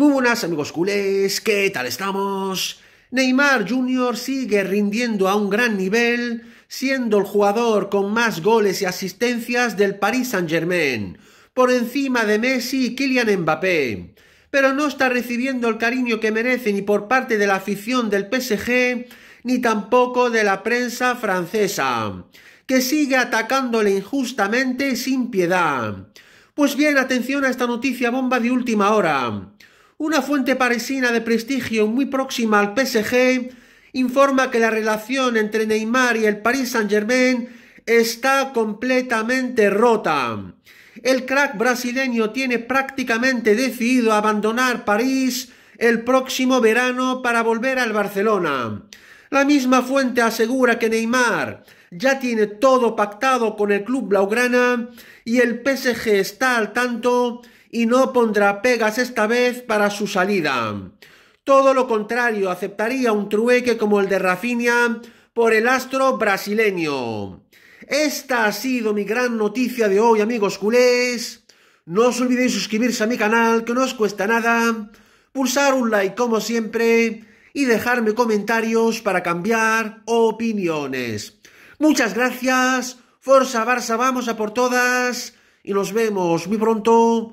Muy buenas amigos culés, ¿qué tal estamos? Neymar Jr. sigue rindiendo a un gran nivel, siendo el jugador con más goles y asistencias del Paris Saint-Germain, por encima de Messi y Kylian Mbappé. Pero no está recibiendo el cariño que merece ni por parte de la afición del PSG, ni tampoco de la prensa francesa, que sigue atacándole injustamente sin piedad. Pues bien, atención a esta noticia bomba de última hora. Una fuente parisina de prestigio muy próxima al PSG informa que la relación entre Neymar y el Paris Saint-Germain está completamente rota. El crack brasileño tiene prácticamente decidido abandonar París el próximo verano para volver al Barcelona. La misma fuente asegura que Neymar ya tiene todo pactado con el club blaugrana y el PSG está al tanto y no pondrá pegas esta vez para su salida. Todo lo contrario, aceptaría un trueque como el de Rafinha por el astro brasileño. Esta ha sido mi gran noticia de hoy, amigos culés. No os olvidéis suscribirse a mi canal, que no os cuesta nada, pulsar un like como siempre y dejarme comentarios para cambiar opiniones. Muchas gracias, Forza Barça, vamos a por todas y nos vemos muy pronto